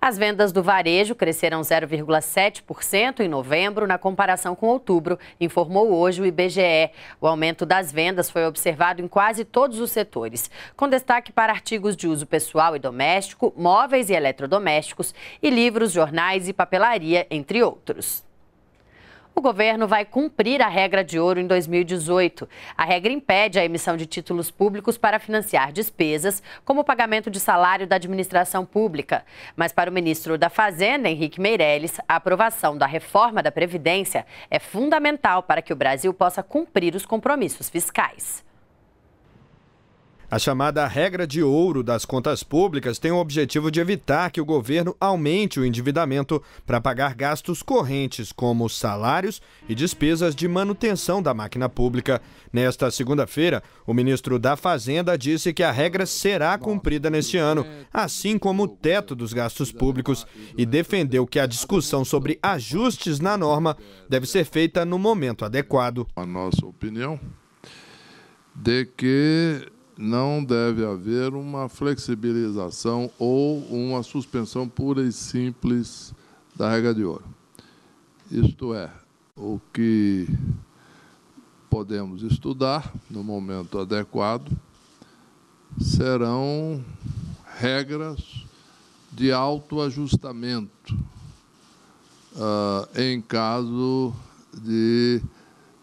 As vendas do varejo cresceram 0,7% em novembro na comparação com outubro, informou hoje o IBGE. O aumento das vendas foi observado em quase todos os setores, com destaque para artigos de uso pessoal e doméstico, móveis e eletrodomésticos e livros, jornais e papelaria, entre outros o governo vai cumprir a regra de ouro em 2018. A regra impede a emissão de títulos públicos para financiar despesas, como o pagamento de salário da administração pública. Mas para o ministro da Fazenda, Henrique Meirelles, a aprovação da reforma da Previdência é fundamental para que o Brasil possa cumprir os compromissos fiscais. A chamada regra de ouro das contas públicas tem o objetivo de evitar que o governo aumente o endividamento para pagar gastos correntes, como salários e despesas de manutenção da máquina pública. Nesta segunda-feira, o ministro da Fazenda disse que a regra será cumprida neste ano, assim como o teto dos gastos públicos, e defendeu que a discussão sobre ajustes na norma deve ser feita no momento adequado. A nossa opinião de que não deve haver uma flexibilização ou uma suspensão pura e simples da regra de ouro. Isto é, o que podemos estudar no momento adequado serão regras de autoajustamento uh, em caso de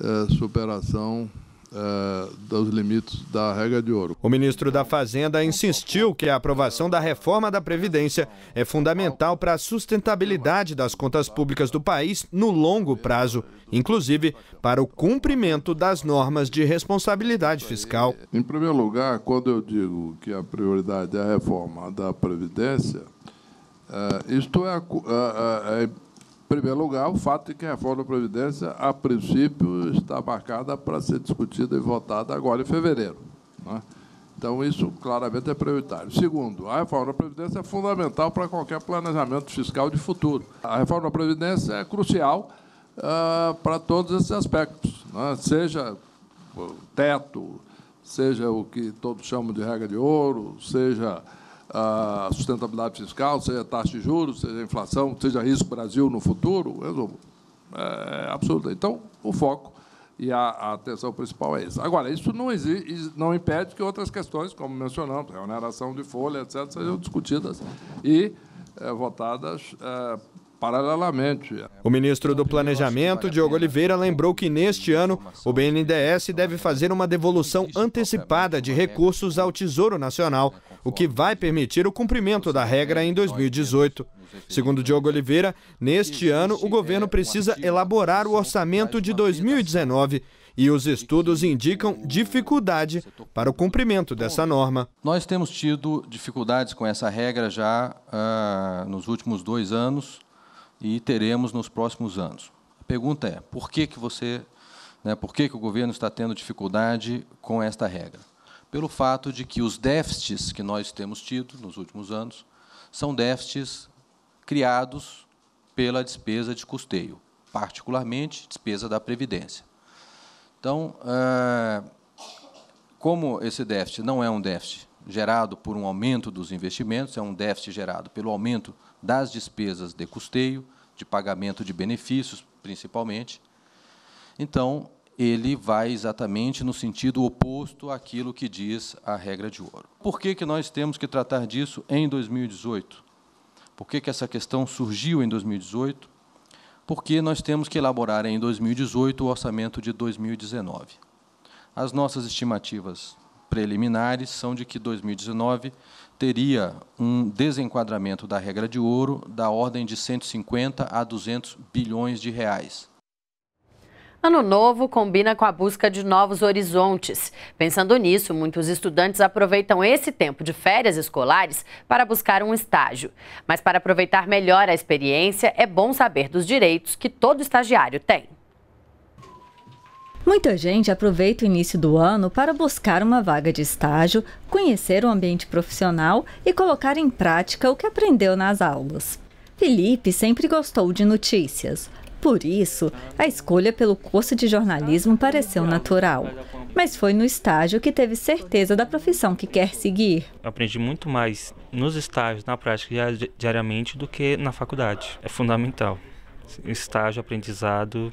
uh, superação é, dos limites da regra de ouro. O ministro da Fazenda insistiu que a aprovação da reforma da Previdência é fundamental para a sustentabilidade das contas públicas do país no longo prazo, inclusive para o cumprimento das normas de responsabilidade fiscal. Em primeiro lugar, quando eu digo que a prioridade é a reforma da Previdência, é, isto é, é, é, é em primeiro lugar, o fato de que a reforma da Previdência, a princípio, está marcada para ser discutida e votada agora em fevereiro. Né? Então, isso claramente é prioritário. Segundo, a reforma da Previdência é fundamental para qualquer planejamento fiscal de futuro. A reforma da Previdência é crucial uh, para todos esses aspectos, né? seja o teto, seja o que todos chamam de regra de ouro, seja a sustentabilidade fiscal, seja taxa de juros, seja inflação, seja risco Brasil no futuro, resumo, é absoluto. Então, o foco e a, a, atenção principal é essa. Agora, isso não, exige, não impede que outras questões, como mencionamos, remuneração de folha, etc., sejam discutidas e é, votadas é, paralelamente. É. O ministro do Planejamento, Diogo Oliveira, lembrou que neste ano o BNDES deve fazer uma devolução antecipada de recursos ao Tesouro Nacional, o que vai permitir o cumprimento da regra em 2018. Segundo Diogo Oliveira, neste ano o governo precisa elaborar o orçamento de 2019 e os estudos indicam dificuldade para o cumprimento dessa norma. Nós temos tido dificuldades com essa regra já ah, nos últimos dois anos e teremos nos próximos anos. A pergunta é: por que, que você, né, por que, que o governo está tendo dificuldade com esta regra? Pelo fato de que os déficits que nós temos tido nos últimos anos são déficits criados pela despesa de custeio, particularmente despesa da Previdência. Então, eh, como esse déficit não é um déficit gerado por um aumento dos investimentos, é um déficit gerado pelo aumento das despesas de custeio, de pagamento de benefícios, principalmente. Então, ele vai exatamente no sentido oposto àquilo que diz a regra de ouro. Por que, que nós temos que tratar disso em 2018? Por que, que essa questão surgiu em 2018? Porque nós temos que elaborar em 2018 o orçamento de 2019. As nossas estimativas preliminares são de que 2019 teria um desenquadramento da regra de ouro da ordem de 150 a 200 bilhões de reais. Ano novo combina com a busca de novos horizontes. Pensando nisso, muitos estudantes aproveitam esse tempo de férias escolares para buscar um estágio. Mas para aproveitar melhor a experiência, é bom saber dos direitos que todo estagiário tem. Muita gente aproveita o início do ano para buscar uma vaga de estágio, conhecer o ambiente profissional e colocar em prática o que aprendeu nas aulas. Felipe sempre gostou de notícias. Por isso, a escolha pelo curso de jornalismo pareceu natural. Mas foi no estágio que teve certeza da profissão que quer seguir. Eu aprendi muito mais nos estágios, na prática, diariamente, do que na faculdade. É fundamental. Estágio, aprendizado,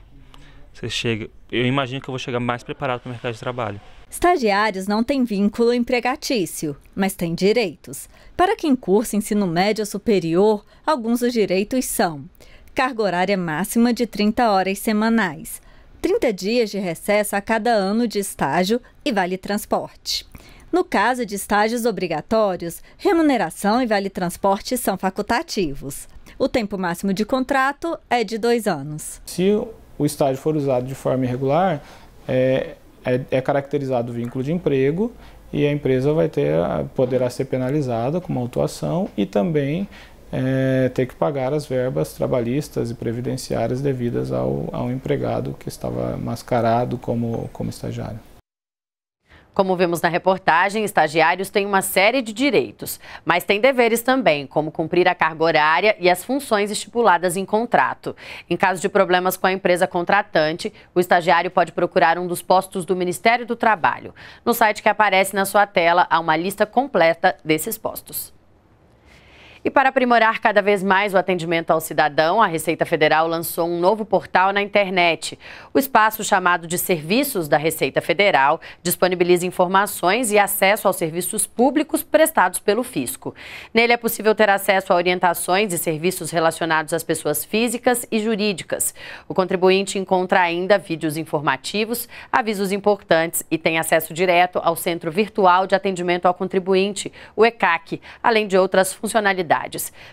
você chega, eu imagino que eu vou chegar mais preparado para o mercado de trabalho. Estagiários não têm vínculo empregatício, mas têm direitos. Para quem cursa ensino médio superior, alguns dos direitos são: carga horária máxima de 30 horas semanais, 30 dias de recesso a cada ano de estágio e vale transporte. No caso de estágios obrigatórios, remuneração e vale transporte são facultativos. O tempo máximo de contrato é de dois anos. Se o estágio for usado de forma irregular, é, é, é caracterizado vínculo de emprego e a empresa vai ter, poderá ser penalizada com uma autuação e também é, ter que pagar as verbas trabalhistas e previdenciárias devidas ao, ao empregado que estava mascarado como, como estagiário. Como vemos na reportagem, estagiários têm uma série de direitos, mas têm deveres também, como cumprir a carga horária e as funções estipuladas em contrato. Em caso de problemas com a empresa contratante, o estagiário pode procurar um dos postos do Ministério do Trabalho. No site que aparece na sua tela, há uma lista completa desses postos. E para aprimorar cada vez mais o atendimento ao cidadão, a Receita Federal lançou um novo portal na internet. O espaço chamado de Serviços da Receita Federal disponibiliza informações e acesso aos serviços públicos prestados pelo fisco. Nele é possível ter acesso a orientações e serviços relacionados às pessoas físicas e jurídicas. O contribuinte encontra ainda vídeos informativos, avisos importantes e tem acesso direto ao Centro Virtual de Atendimento ao Contribuinte, o ECAC, além de outras funcionalidades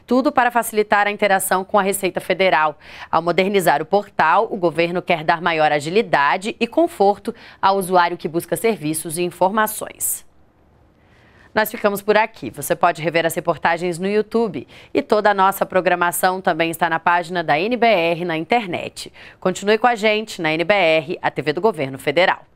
tudo para facilitar a interação com a Receita Federal. Ao modernizar o portal, o governo quer dar maior agilidade e conforto ao usuário que busca serviços e informações. Nós ficamos por aqui. Você pode rever as reportagens no YouTube. E toda a nossa programação também está na página da NBR na internet. Continue com a gente na NBR, a TV do Governo Federal.